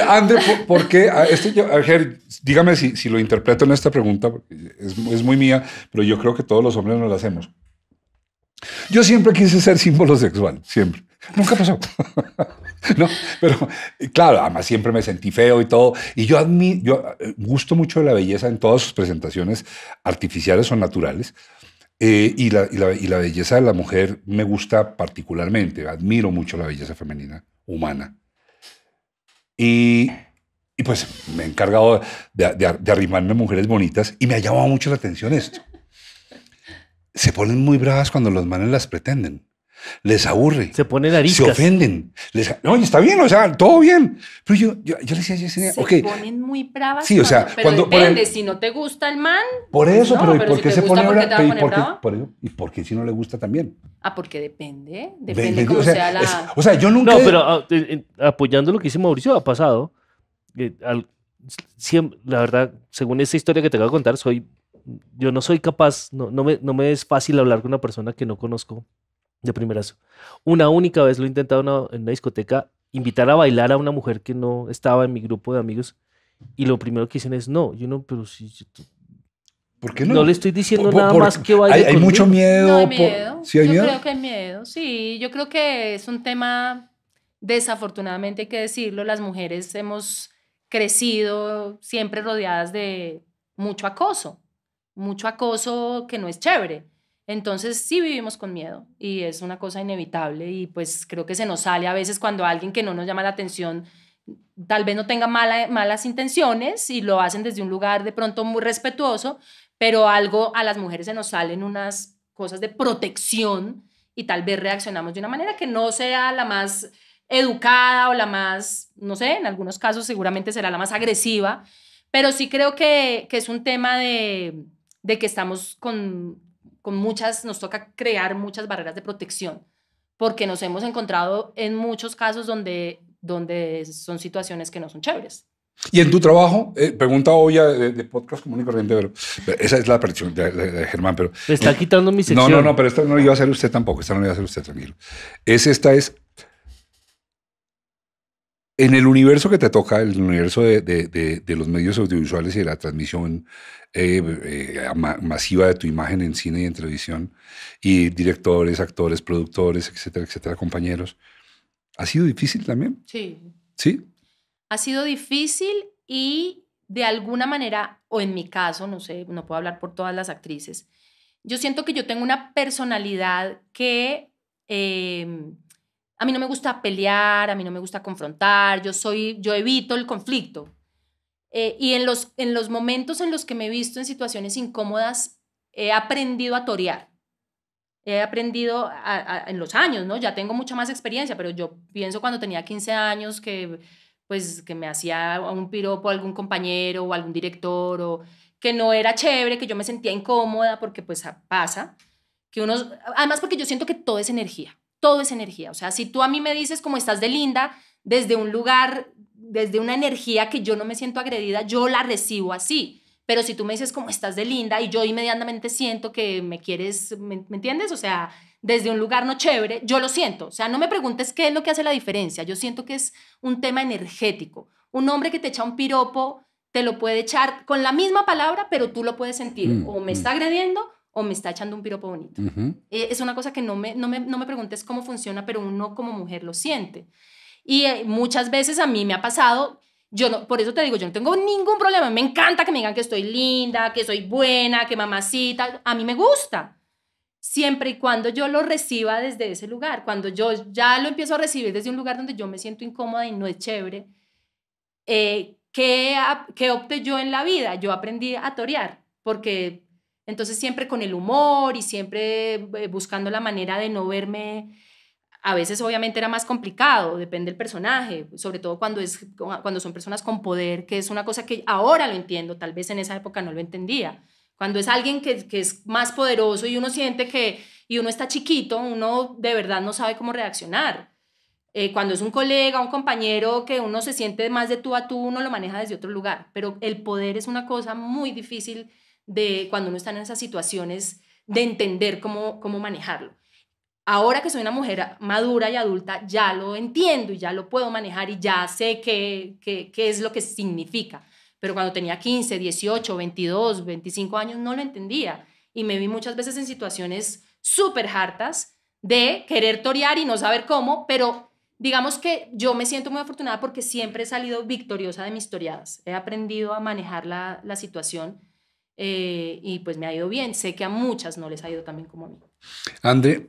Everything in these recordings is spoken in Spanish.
André, ¿por, qué? Ah, dígame si, lo interpreto en esta pregunta, es, muy mía, pero yo creo que todos los hombres nos la hacemos. Yo siempre quise ser símbolo sexual, siempre. Nunca pasó. no, pero eh, claro, además siempre me sentí feo y todo. Y yo, eh, gusto mucho de la belleza en todas sus presentaciones artificiales o naturales. Eh, y, la, y la belleza de la mujer me gusta particularmente. Admiro mucho la belleza femenina, humana. Y, pues me he encargado de, de, de, arrimarme mujeres bonitas y me ha llamado mucho la atención esto. Se ponen muy bravas cuando los manes las pretenden les aburre. Se ponen nariz. Se ofenden. Les, no, está bien, o sea, todo bien. Pero yo, yo, yo le decía, okay, se ponen muy bravas. Sí, o sea, cuando, depende, si no te gusta el man. Por eso, pero, ¿y por qué se pone brava? ¿Y por qué, ¿Y si no le gusta también? Ah, porque depende. Depende, de, o sea, la... o sea, yo nunca... No, pero ah, eh, eh, apoyando lo que dice Mauricio, ha pasado. Eh, la verdad, según esta historia que te acabo a contar, soy... Yo no soy capaz, no, no, me, no me es fácil hablar con una persona que no conozco de primerazo. Una única vez lo he intentado en una discoteca, invitar a bailar a una mujer que no estaba en mi grupo de amigos. Y lo primero que dicen es, no, yo no, pero si... ¿Por qué no? No le estoy diciendo nada más que Hay, mucho miedo. hay miedo. ¿sí yo creo que hay miedo, sí. Yo creo que es un tema, desafortunadamente hay que decirlo, las mujeres hemos crecido siempre rodeadas de mucho acoso, mucho acoso que no es chévere. Entonces sí vivimos con miedo y es una cosa inevitable y pues creo que se nos sale a veces cuando alguien que no nos llama la atención tal vez no tenga malas intenciones y lo hacen desde un lugar de pronto muy respetuoso, pero algo a las mujeres se nos salen unas cosas de protección y tal vez reaccionamos de una manera que no sea la más educada o la más, no sé, en algunos casos seguramente será la más agresiva, pero sí creo que, es un tema de que estamos con con muchas, nos toca crear muchas barreras de protección, porque nos hemos encontrado en muchos casos donde, donde son situaciones que no son chéveres. Y en tu trabajo, eh, pregunta hoy de, de, podcast común y corriente, pero, esa es la presión de, Germán, pero... Me está quitando mi sección. No, no, no, pero esta no iba a hacer usted tampoco, esta no iba a hacer usted, tranquilo. Es, esta es, en el universo que te toca, el universo de, los medios audiovisuales y la transmisión eh, eh, masiva de tu imagen en cine y en televisión, y directores, actores, productores, etcétera, etcétera, compañeros, ¿ha sido difícil también? Sí. ¿Sí? Ha sido difícil y de alguna manera, o en mi caso, no sé, no puedo hablar por todas las actrices, yo siento que yo tengo una personalidad que... Em, a mí no me gusta pelear, a mí no me gusta confrontar, yo soy, yo evito el conflicto. Eh, y en los, en los momentos en los que me he visto en situaciones incómodas, he aprendido a torear. He aprendido en los años, ¿no? Ya tengo mucha más experiencia, pero yo pienso cuando tenía 15 años que, pues, que me hacía un piropo a algún compañero o algún director o que no era chévere, que yo me sentía incómoda porque pues pasa, que unos, además porque yo siento que todo es energía todo es energía. O sea, si tú a mí me dices cómo estás de linda, desde un lugar, desde una energía que yo no me siento agredida, yo la recibo así. Pero si tú me dices cómo estás de linda y yo inmediatamente siento que me quieres, ¿me, entiendes? O sea, desde un lugar no chévere, yo lo siento. O sea, no me preguntes qué es lo que hace la diferencia. Yo siento que es un tema energético. Un hombre que te echa un piropo, te lo puede echar con la misma palabra, pero tú lo puedes sentir. Mm, o me mm. está agrediendo o me está echando un piropo bonito. Eh, es una cosa que no me, no me, preguntes cómo funciona, pero uno como mujer lo siente. Y eh, muchas veces a mí me ha pasado, yo no, por eso te digo, yo no tengo ningún problema, me encanta que me digan que estoy linda, que soy buena, que mamacita, a mí me gusta. Siempre y cuando yo lo reciba desde ese lugar, cuando yo ya lo empiezo a recibir desde un lugar donde yo me siento incómoda y no es chévere, eh, ¿qué, ¿qué opté yo en la vida? Yo aprendí a torear, porque entonces siempre con el humor y siempre eh, buscando la manera de no verme. A veces obviamente era más complicado, depende del personaje, sobre todo cuando, es, cuando son personas con poder, que es una cosa que ahora lo entiendo, tal vez en esa época no lo entendía. Cuando es alguien que, es más poderoso y uno siente que, y uno está chiquito, uno de verdad no sabe cómo reaccionar. Eh, cuando es un colega, un compañero que uno se siente más de tú a tú, uno lo maneja desde otro lugar. Pero el poder es una cosa muy difícil de cuando uno está en esas situaciones de entender cómo, cómo manejarlo. Ahora que soy una mujer madura y adulta, ya lo entiendo y ya lo puedo manejar y ya sé qué, qué, es lo que significa. Pero cuando tenía 15, 18, 22, 25 años, no lo entendía. Y me vi muchas veces en situaciones súper hartas de querer torear y no saber cómo, pero digamos que yo me siento muy afortunada porque siempre he salido victoriosa de mis toreadas. He aprendido a manejar la, la situación eh, y pues me ha ido bien. Sé que a muchas no les ha ido tan bien como a mí. Andre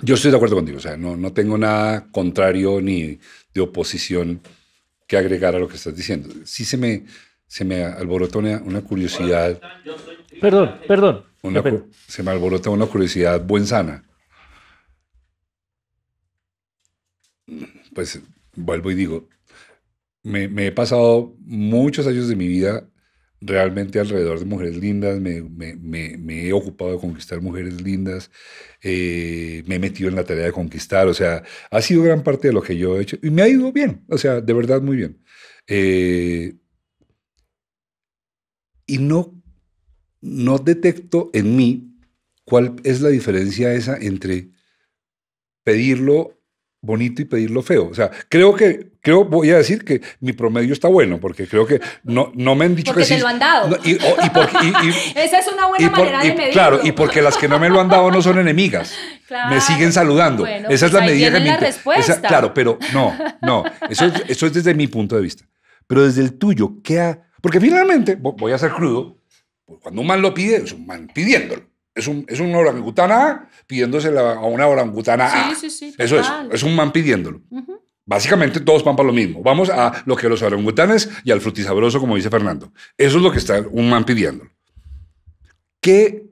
yo estoy de acuerdo contigo, o sea, no, no tengo nada contrario ni de oposición que agregar a lo que estás diciendo. Sí se me, se me alborota una, curiosidad. Perdón, perdón. se me alborota una curiosidad buen sana. Pues vuelvo y digo, me, he pasado muchos años de mi vida realmente alrededor de mujeres lindas, me, he ocupado de conquistar mujeres lindas, eh, me he metido en la tarea de conquistar, o sea, ha sido gran parte de lo que yo he hecho y me ha ido bien, o sea, de verdad muy bien. Eh, y no, no detecto en mí cuál es la diferencia esa entre pedirlo bonito y pedirlo feo. O sea, creo que, creo, voy a decir que mi promedio está bueno, porque creo que no, no me han dicho que sí. Porque lo han dado. Esa es una buena manera de medir. Claro, y porque las que no me lo han dado no son enemigas. me siguen saludando. esa es pues la medida que me la respuesta. claro, pero no, no. Eso eso es desde mi punto de vista. Pero desde el tuyo, ¿qué ha...? Porque finalmente, voy a ser crudo, pues cuando un man lo pide, es un man pidiéndolo es, un, una orangutana pidiéndosela a una orangutana sí, Sí, sí, Eso es, es un man pidiéndolo. Básicamente todos van para lo mismo. Vamos a lo que los orangutanes y al frutisabroso, como dice Fernando. Eso es lo que está un man pidiéndolo. ¿Qué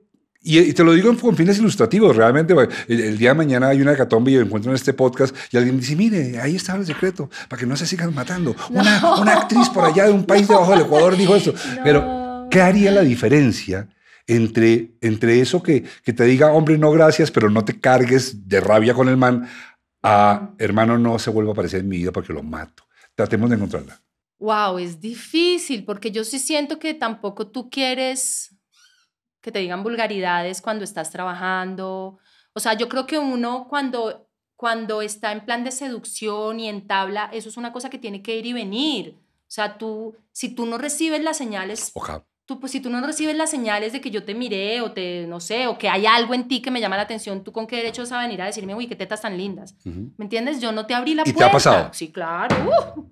y, te lo digo con fines ilustrativos, realmente. El, día de mañana hay una hecatombe y encuentro en este podcast y alguien dice, mire, ahí está el secreto, para que no se sigan matando. Una, actriz por allá de un país debajo del Ecuador dijo eso. Pero, ¿qué haría la diferencia entre, entre eso que, que te diga, hombre, no gracias, pero no te cargues de rabia con el man, a hermano, no se vuelva a aparecer en mi vida porque lo mato. Tratemos de encontrarla. Wow, es difícil porque yo sí siento que tampoco tú quieres que te digan vulgaridades cuando estás trabajando. O sea, yo creo que uno cuando, cuando está en plan de seducción y en tabla, eso es una cosa que tiene que ir y venir. O sea, tú, si tú no recibes las señales Ojalá tú, pues si tú no recibes las señales de que yo te miré o te, no sé, o que hay algo en ti que me llama la atención, ¿tú con qué derecho vas a venir a decirme, uy, qué tetas tan lindas? ¿Me entiendes? Yo no te abrí la puerta. ¿Y te ha pasado? Sí, claro.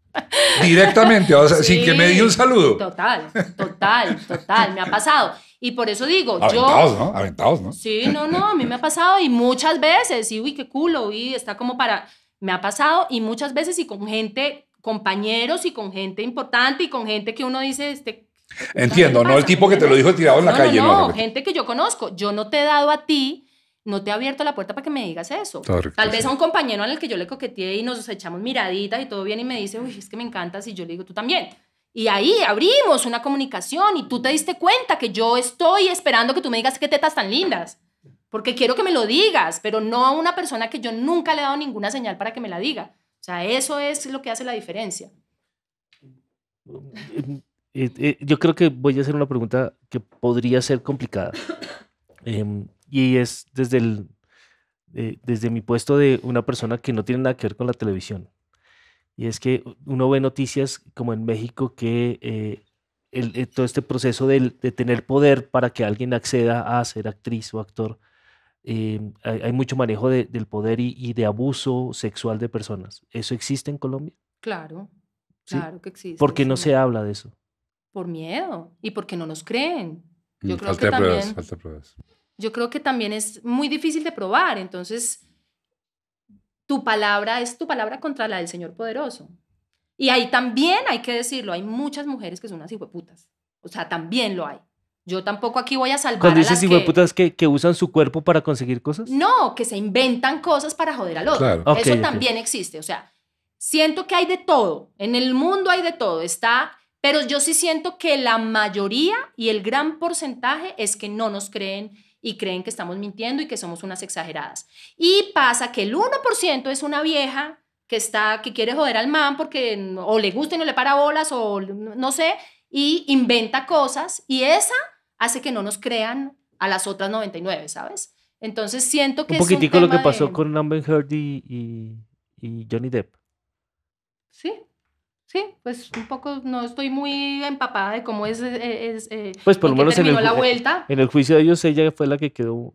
Directamente, o sin que me di un saludo. Total, total, total, me ha pasado. Y por eso digo, Aventados, ¿no? Aventados, ¿no? Sí, no, no, a mí me ha pasado y muchas veces, y uy, qué culo, uy, está como para... Me ha pasado y muchas veces y con gente, compañeros y con gente importante y con gente que uno dice, este Entiendo, no el tipo que te lo dijo tirado en la calle. No, no, gente que yo conozco. Yo no te he dado a ti, no te he abierto la puerta para que me digas eso. Tal vez a un compañero al que yo le coqueteé y nos echamos miraditas y todo bien y me dice, uy, es que me encantas y yo le digo, tú también. Y ahí abrimos una comunicación y tú te diste cuenta que yo estoy esperando que tú me digas qué tetas tan lindas. Porque quiero que me lo digas, pero no a una persona que yo nunca le he dado ninguna señal para que me la diga. O sea, eso es lo que hace la diferencia. Eh, eh, eh, yo creo que voy a hacer una pregunta que podría ser complicada. Em, y es desde, el, eh, desde mi puesto de una persona que no tiene nada que ver con la televisión. Y es que uno ve noticias como en México que todo este proceso de, tener poder para que alguien acceda a ser actriz o actor, em, hay, mucho manejo del poder y, de abuso sexual de personas. ¿Eso existe en Colombia? Claro, Claro que existe. Porque no se habla de eso. Por miedo y porque no nos creen. Yo mm, creo falta que pruebas, también, Yo creo que también es muy difícil de probar, entonces tu palabra es tu palabra contra la del Señor poderoso. Y ahí también hay que decirlo, hay muchas mujeres que son unas hijueputas. O sea, también lo hay. Yo tampoco aquí voy a salvar Cuando dices a las que, usan su cuerpo para conseguir cosas? No, que se inventan cosas para joder al otro. Eso también existe, o sea, siento que hay de todo, en el mundo hay de todo, está pero yo sí siento que la mayoría y el gran porcentaje es que no nos creen y creen que estamos mintiendo y que somos unas exageradas. Y pasa que el 1% es una vieja que está que quiere joder al man porque o le gusta y no le para bolas o no sé y inventa cosas y esa hace que no nos crean a las otras 99, ¿sabes? Entonces siento que un poquitico un tema lo que pasó con Amber Heard y Johnny Depp. Sí, sí, pues un poco no estoy muy empapada de cómo es. Eh, eh, pues por lo menos en el, la eh, vuelta. en el juicio de ellos, ella fue la que quedó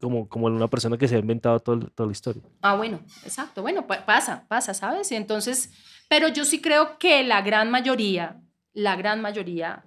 como, como una persona que se ha inventado todo, toda la historia. Ah, bueno, exacto. Bueno, pasa, pasa, ¿sabes? Y entonces, pero yo sí creo que la gran mayoría, la gran mayoría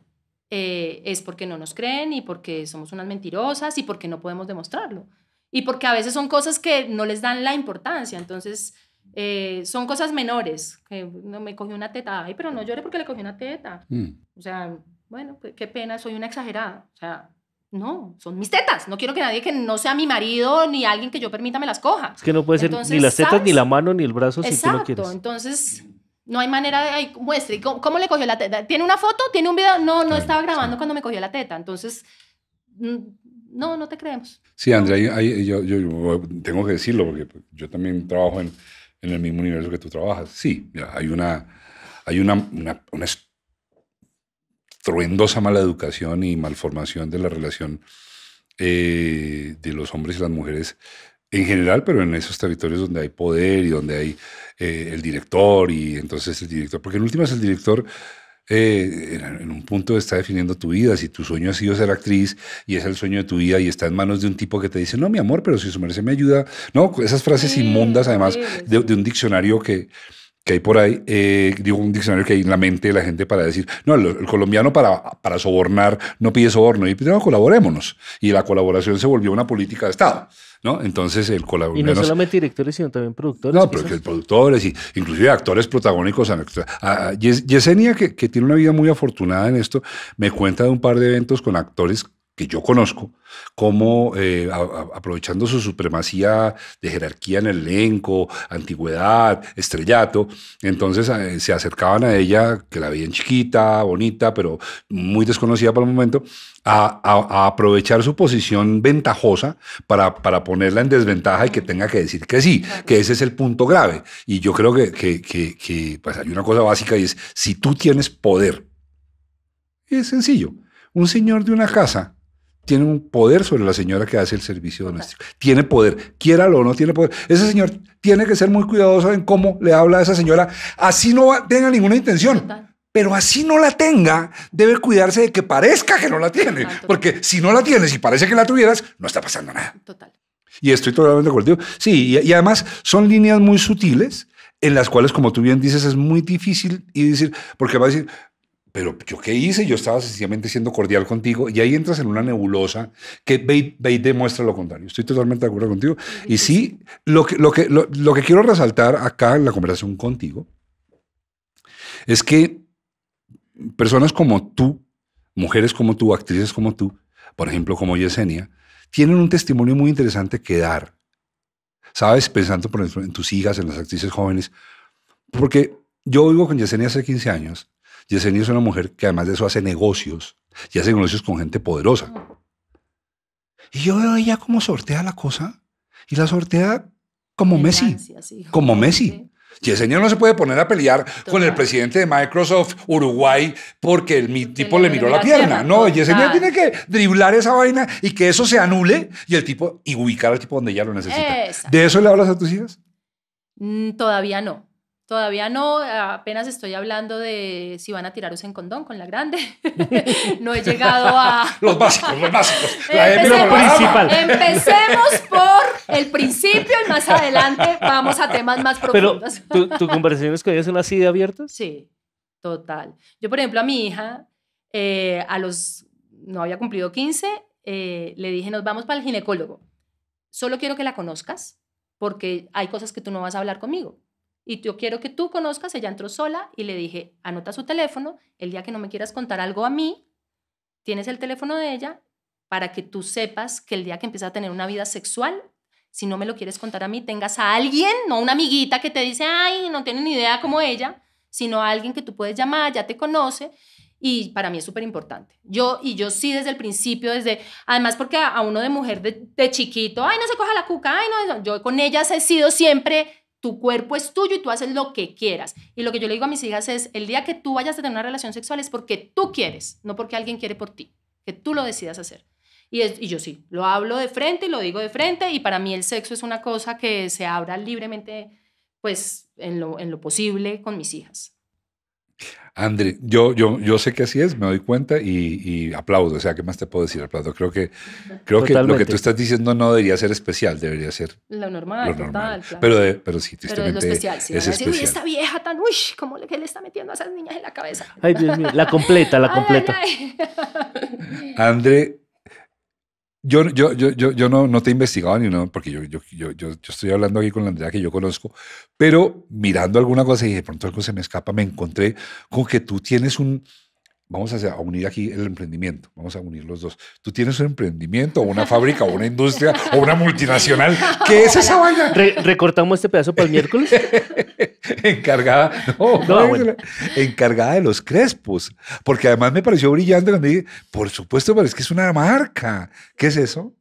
es porque no nos creen y porque somos unas mentirosas y porque no podemos demostrarlo. Y porque a veces son cosas que no les dan la importancia. Entonces, eh, son cosas menores, que me cogió una teta, ay, pero no llore porque le cogió una teta. Mm. O sea, bueno, pues, qué pena, soy una exagerada. O sea, no, son mis tetas. No quiero que nadie que no sea mi marido ni alguien que yo permita me las coja. Es que no puede ser ni las tetas, ni la mano, ni el brazo si tú no quieres. Entonces, no hay manera de. muestre, ¿cómo, le cogió la teta? ¿Tiene una foto? ¿Tiene un video? No, no estaba grabando cuando me cogió la teta. Entonces, mm, no, no te creemos. Sí, Andrea, yo, tengo que decirlo porque yo también trabajo en en el mismo universo que tú trabajas. Sí, hay una, hay una, una, estruendosa mala educación y malformación de la relación eh, de los hombres y las mujeres en general, pero en esos territorios donde hay poder y donde hay eh, el director y entonces el director, porque en últimas el director eh, en un punto está definiendo tu vida. Si tu sueño ha sido ser actriz y es el sueño de tu vida y está en manos de un tipo que te dice, no, mi amor, pero si su merece me ayuda. No, esas frases inmundas, además, De, de, un diccionario que, que hay por ahí, eh, digo, un diccionario que hay en la mente de la gente para decir, no, el, colombiano para, para sobornar no pide soborno, y pide, pues, no, colaborémonos. Y la colaboración se volvió una política de Estado. ¿No? Entonces el colaborador... Y no solamente directores, sino también productores. No, pero productores y inclusive actores protagónicos. Yesenia, que, que, tiene una vida muy afortunada en esto, me cuenta de un par de eventos con actores que yo conozco, como eh, aprovechando su supremacía de jerarquía en el elenco, antigüedad, estrellato, entonces eh, se acercaban a ella, que la veían chiquita, bonita, pero muy desconocida por el momento, a, aprovechar su posición ventajosa para, para, ponerla en desventaja y que tenga que decir que sí, que ese es el punto grave. Y yo creo que, pues hay una cosa básica y es, si tú tienes poder, es sencillo, un señor de una casa tiene un poder sobre la señora que hace el servicio doméstico. Tiene poder, Quiera o no tiene poder. Ese señor tiene que ser muy cuidadoso en cómo le habla a esa señora, así no tenga ninguna intención. Pero así no la tenga, debe cuidarse de que parezca que no la tiene. Porque si no la tienes y parece que la tuvieras, no está pasando nada. Total. Y estoy totalmente contigo. Sí, y, además son líneas muy sutiles en las cuales, como tú bien dices, es muy difícil y decir, porque va a decir, pero yo qué hice, yo estaba sencillamente siendo cordial contigo y ahí entras en una nebulosa que demuestra lo contrario. Estoy totalmente de acuerdo contigo. Y sí, lo que, lo, que, lo, que quiero resaltar acá en la conversación contigo es que personas como tú, mujeres como tú, actrices como tú, por ejemplo como Yesenia, tienen un testimonio muy interesante que dar. Sabes, pensando por ejemplo en tus hijas, en las actrices jóvenes, porque yo vivo con Yesenia hace 15 años Yesenia es una mujer que además de eso hace negocios y hace negocios con gente poderosa. Y yo veo ella como sortea la cosa y la sortea como Messi. Como Messi. Yesenia no se puede poner a pelear con el presidente de Microsoft Uruguay porque mi tipo le, miró la, pierna. No, Yesenia tiene que driblar esa vaina y que eso se anule y el tipo y ubicar al tipo donde ya lo necesita. ¿De eso le hablas a tus hijas? Mm, todavía no. Todavía no, apenas estoy hablando de si van a tirar en condón con la grande. no he llegado a... los básicos, los básicos. empecemos, principal. Empecemos por el principio y más adelante vamos a temas más profundos. Pero, ¿tus ¿tu conversaciones con ellos son así de abiertas? Sí, total. Yo, por ejemplo, a mi hija, eh, a los... No había cumplido 15, eh, le dije, nos vamos para el ginecólogo. Solo quiero que la conozcas porque hay cosas que tú no vas a hablar conmigo y yo quiero que tú conozcas, ella entró sola y le dije, anota su teléfono, el día que no me quieras contar algo a mí, tienes el teléfono de ella para que tú sepas que el día que empiezas a tener una vida sexual, si no me lo quieres contar a mí, tengas a alguien, no a una amiguita que te dice, ay, no tiene ni idea como ella, sino a alguien que tú puedes llamar, ya te conoce. Y para mí es súper importante. Yo, y yo sí desde el principio, desde, además porque a, uno de mujer de, de, chiquito, ay, no se coja la cuca, ay, no, yo con ellas he sido siempre tu cuerpo es tuyo y tú haces lo que quieras. Y lo que yo le digo a mis hijas es, el día que tú vayas a tener una relación sexual es porque tú quieres, no porque alguien quiere por ti, que tú lo decidas hacer. Y, yo sí, lo hablo de frente y lo digo de frente y para mí el sexo es una cosa que se abra libremente, pues en lo posible con mis hijas. André, yo, yo, sé que así es, me doy cuenta y, aplaudo. O sea, ¿qué más te puedo decir? Aplaudo. Creo que, creo que lo que tú estás diciendo no debería ser especial, debería ser lo normal. Lo normal. pero, de, pero sí, tristemente. Pero especial, sí, es especial. esta vieja tan, uy, ¿cómo le, le está metiendo a esas niñas en la cabeza? Ay, Dios mío. La completa, la completa. André, yo, yo, yo, yo, no, no te he investigado ni nada, porque yo, yo, yo, estoy hablando aquí con la Andrea que yo conozco, pero mirando alguna cosa y de pronto algo se me escapa, me encontré con que tú tienes un. Vamos a, unir aquí el emprendimiento, vamos a unir los dos. Tú tienes un emprendimiento, o una fábrica, o una industria, o una multinacional. ¿Qué es esa vaina? recortamos este pedazo para el miércoles. encargada, no, encargada de los crespos. Porque además me pareció brillante cuando dije, por supuesto, pero es que es una marca. ¿Qué es eso?